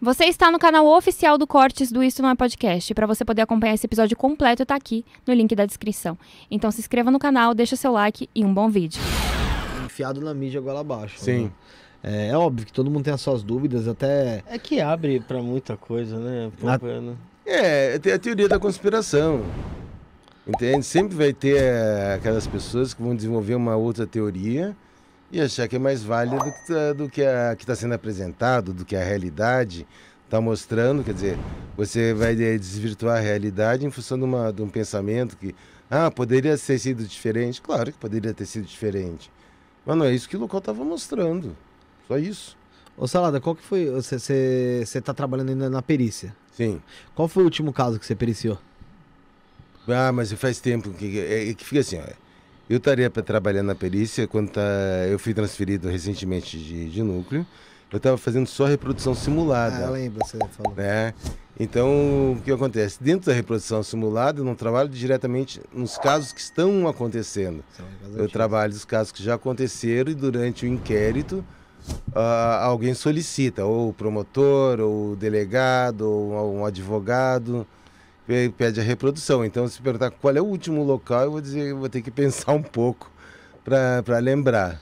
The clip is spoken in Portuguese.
Você está no canal oficial do Cortes do Isso Não É Podcast. Para você poder acompanhar esse episódio completo, está aqui no link da descrição. Então se inscreva no canal, deixa seu like e um bom vídeo. Enfiado na mídia agora abaixo. Sim. Né? É, é, óbvio que todo mundo tem as suas dúvidas, até. É que abre para muita coisa, né? na... né? É, é tem a é teoria da conspiração. Entende? Sempre vai ter é, aquelas pessoas que vão desenvolver uma outra teoria e achar que é mais válido do que, tá, do que a que está sendo apresentado, do que a realidade está mostrando, quer dizer, você vai eh, desvirtuar a realidade em função de, uma, de um pensamento que, ah, poderia ter sido diferente. Claro que poderia ter sido diferente. Mas não é isso que o local estava mostrando. Só isso. Ô Salada, qual que foi. Você está trabalhando ainda na perícia? Sim. Qual foi o último caso que você periciou? Ah, mas faz tempo que, é, é que fica assim, ó eu estaria para trabalhar na perícia quando tá, eu fui transferido recentemente de, de núcleo. Eu estava fazendo só reprodução simulada. Ah, lembro, você falou. Né? Então, o que acontece? Dentro da reprodução simulada, eu não trabalho diretamente nos casos que estão acontecendo. Eu trabalho os casos que já aconteceram e durante o inquérito uh, alguém solicita, ou o promotor, ou o delegado, ou um advogado impede a reprodução. Então, se perguntar qual é o último local, eu vou dizer, eu vou ter que pensar um pouco para lembrar.